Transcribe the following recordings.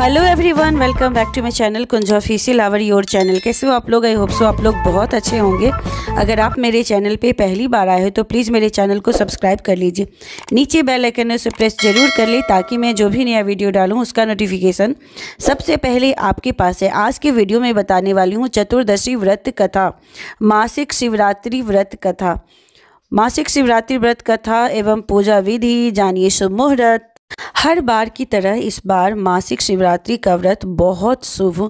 hello everyone welcome back to my channel Kunj official our your channel कैसे हो आप लोग आई होप सो आप लोग बहुत अच्छे होंगे अगर आप मेरे चैनल पे पहली बार आए हो तो प्लीज़ मेरे चैनल को सब्सक्राइब कर लीजिए नीचे बेल आइकन उसे प्रेस जरूर कर लें ताकि मैं जो भी नया वीडियो डालूँ उसका नोटिफिकेशन सबसे पहले आपके पास है आज के वीडियो में बताने वाली हूँ चतुर्दशी व्रत कथा मासिक शिवरात्रि व्रत कथा मासिक शिवरात्रि व्रत कथा एवं पूजा विधि जानिए शुभ मुहूर्त हर बार की तरह इस बार मासिक शिवरात्रि का व्रत बहुत शुभ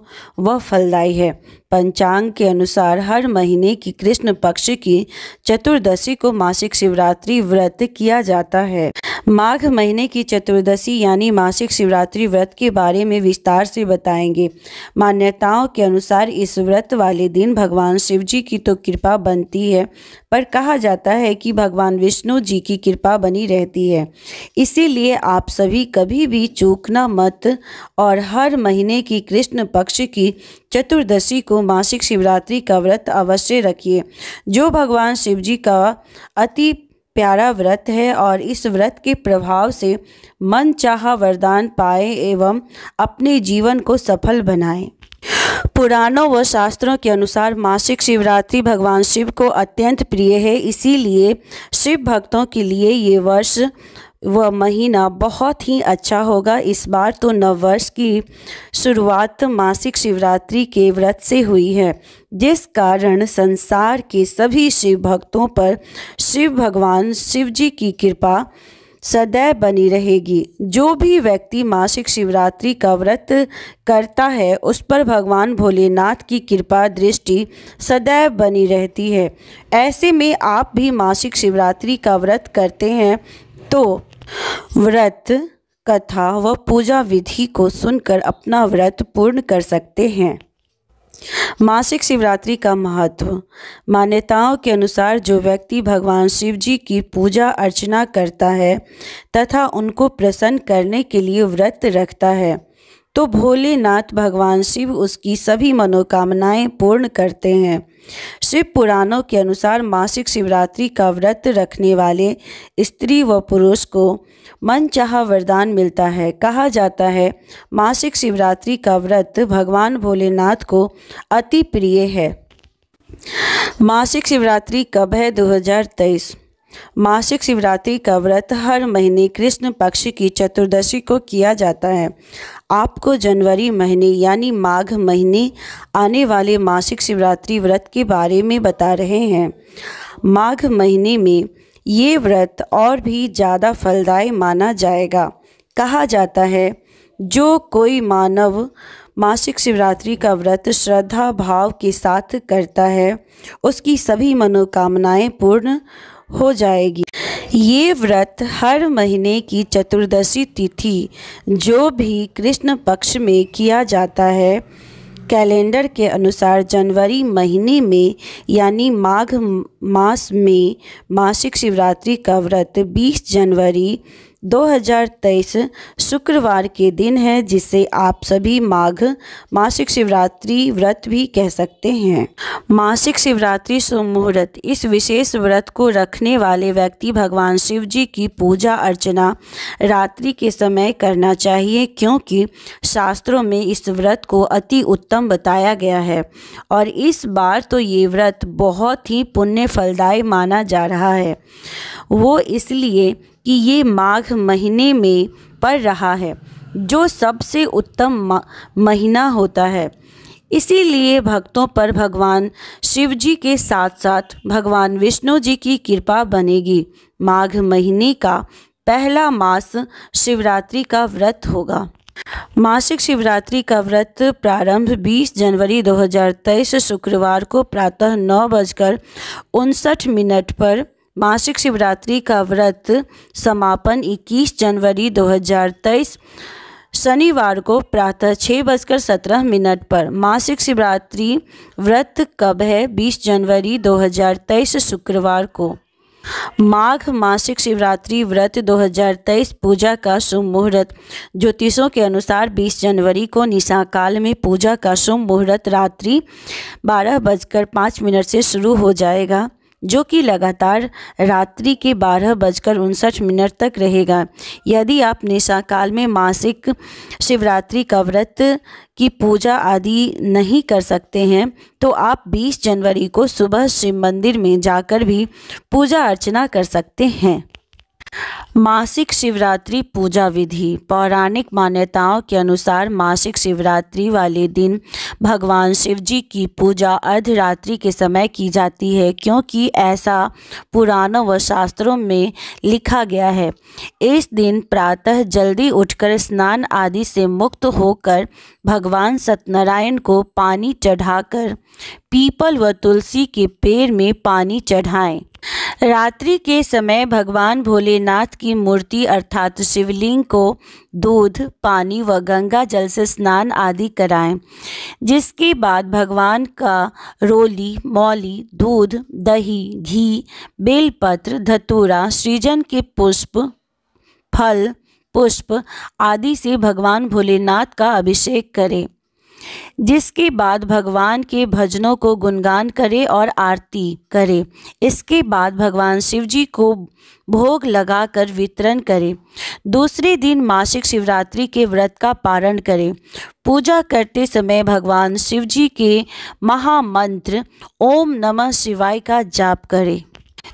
व फलदायी है पंचांग के अनुसार हर महीने की कृष्ण पक्ष की चतुर्दशी को मासिक शिवरात्रि व्रत किया जाता है माघ महीने की चतुर्दशी यानी मासिक शिवरात्रि व्रत के बारे में विस्तार से बताएंगे मान्यताओं के अनुसार इस व्रत वाले दिन भगवान शिव जी की तो कृपा बनती है पर कहा जाता है कि भगवान विष्णु जी की कृपा बनी रहती है इसीलिए आप सभी कभी भी चूकना मत और हर महीने की कृष्ण पक्ष की चतुर्दशी को मासिक शिवरात्रि का व्रत अवश्य रखिए जो भगवान शिव जी का अति प्यारा व्रत है और इस व्रत के प्रभाव से मन चाह वरदान पाए एवं अपने जीवन को सफल बनाए पुराणों व शास्त्रों के अनुसार मासिक शिवरात्रि भगवान शिव को अत्यंत प्रिय है इसीलिए शिव भक्तों के लिए ये वर्ष वह महीना बहुत ही अच्छा होगा इस बार तो नववर्ष की शुरुआत मासिक शिवरात्रि के व्रत से हुई है जिस कारण संसार के सभी शिव भक्तों पर शिव भगवान शिव जी की कृपा सदैव बनी रहेगी जो भी व्यक्ति मासिक शिवरात्रि का व्रत करता है उस पर भगवान भोलेनाथ की कृपा दृष्टि सदैव बनी रहती है ऐसे में आप भी मासिक शिवरात्रि का व्रत करते हैं तो व्रत कथा व पूजा विधि को सुनकर अपना व्रत पूर्ण कर सकते हैं मासिक शिवरात्रि का महत्व मान्यताओं के अनुसार जो व्यक्ति भगवान शिव जी की पूजा अर्चना करता है तथा उनको प्रसन्न करने के लिए व्रत रखता है तो भोलेनाथ भगवान शिव उसकी सभी मनोकामनाएं पूर्ण करते हैं शिव पुराणों के अनुसार मासिक शिवरात्रि का व्रत रखने वाले स्त्री व पुरुष को मन चाह वरदान मिलता है कहा जाता है मासिक शिवरात्रि का व्रत भगवान भोलेनाथ को अति प्रिय है मासिक शिवरात्रि कब है 2023 मासिक शिवरात्रि का व्रत हर महीने कृष्ण पक्ष की चतुर्दशी को किया जाता है आपको जनवरी महीने यानी माघ महीने आने वाले मासिक शिवरात्रि व्रत के बारे में बता रहे हैं माघ महीने में ये व्रत और भी ज़्यादा फलदायी माना जाएगा कहा जाता है जो कोई मानव मासिक शिवरात्रि का व्रत श्रद्धा भाव के साथ करता है उसकी सभी मनोकामनाएं पूर्ण हो जाएगी ये व्रत हर महीने की चतुर्दशी तिथि जो भी कृष्ण पक्ष में किया जाता है कैलेंडर के अनुसार जनवरी महीने में यानी माघ मास में मासिक शिवरात्रि का व्रत 20 जनवरी 2023 शुक्रवार के दिन है जिसे आप सभी माघ मासिक शिवरात्रि व्रत भी कह सकते हैं मासिक शिवरात्रि सुमुहूर्त इस विशेष व्रत को रखने वाले व्यक्ति भगवान शिव जी की पूजा अर्चना रात्रि के समय करना चाहिए क्योंकि शास्त्रों में इस व्रत को अति उत्तम बताया गया है और इस बार तो ये व्रत बहुत ही पुण्य फलदायी माना जा रहा है वो इसलिए कि ये माघ महीने में पड़ रहा है जो सबसे उत्तम महीना होता है इसीलिए भक्तों पर भगवान शिव जी के साथ साथ भगवान विष्णु जी की कृपा बनेगी माघ महीने का पहला मास शिवरात्रि का व्रत होगा मासिक शिवरात्रि का व्रत प्रारंभ 20 जनवरी 2023 शुक्रवार को प्रातः नौ बजकर उनसठ मिनट पर मासिक शिवरात्रि का व्रत समापन 21 जनवरी 2023 शनिवार को प्रातः छः बजकर सत्रह मिनट पर मासिक शिवरात्रि व्रत कब है 20 जनवरी 2023 शुक्रवार को माघ मासिक शिवरात्रि व्रत 2023 पूजा का शुभ मुहूर्त ज्योतिषों के अनुसार 20 जनवरी को निशा काल में पूजा का शुभ मुहूर्त रात्रि बारह बजकर पाँच मिनट से शुरू हो जाएगा जो कि लगातार रात्रि के बारह बजकर उनसठ मिनट तक रहेगा यदि आप निशा काल में मासिक शिवरात्रि का व्रत की पूजा आदि नहीं कर सकते हैं तो आप 20 जनवरी को सुबह शिव मंदिर में जाकर भी पूजा अर्चना कर सकते हैं मासिक शिवरात्रि पूजा विधि पौराणिक मान्यताओं के अनुसार मासिक शिवरात्रि वाले दिन भगवान शिव जी की पूजा अर्धरात्रि के समय की जाती है क्योंकि ऐसा पुराणों व शास्त्रों में लिखा गया है इस दिन प्रातः जल्दी उठकर स्नान आदि से मुक्त होकर भगवान सत्यनारायण को पानी चढ़ाकर पीपल व तुलसी के पेड़ में पानी चढ़ाएं रात्रि के समय भगवान भोलेनाथ की मूर्ति अर्थात शिवलिंग को दूध पानी व गंगा जल से स्नान आदि कराएं जिसके बाद भगवान का रोली मौली दूध दही घी बेलपत्र धतूरा सृजन के पुष्प फल पुष्प आदि से भगवान भोलेनाथ का अभिषेक करें जिसके बाद भगवान के भजनों को गुणगान करे और आरती करे इसके बाद भगवान शिव जी को भोग लगाकर वितरण करें दूसरे दिन मासिक शिवरात्रि के व्रत का पारण करें पूजा करते समय भगवान शिव जी के महामंत्र ओम नमः शिवाय का जाप करें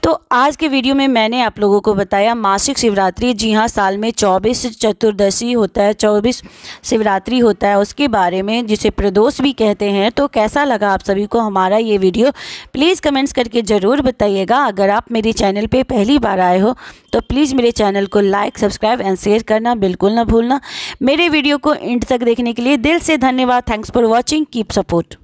तो आज के वीडियो में मैंने आप लोगों को बताया मासिक शिवरात्रि जी हाँ साल में चौबीस चतुर्दशी होता है चौबीस शिवरात्रि होता है उसके बारे में जिसे प्रदोष भी कहते हैं तो कैसा लगा आप सभी को हमारा ये वीडियो प्लीज़ कमेंट्स करके ज़रूर बताइएगा अगर आप मेरे चैनल पर पहली बार आए हो तो प्लीज़ मेरे चैनल को लाइक सब्सक्राइब एंड शेयर करना बिल्कुल ना भूलना मेरे वीडियो को एंड तक देखने के लिए दिल से धन्यवाद thanks for watching keep support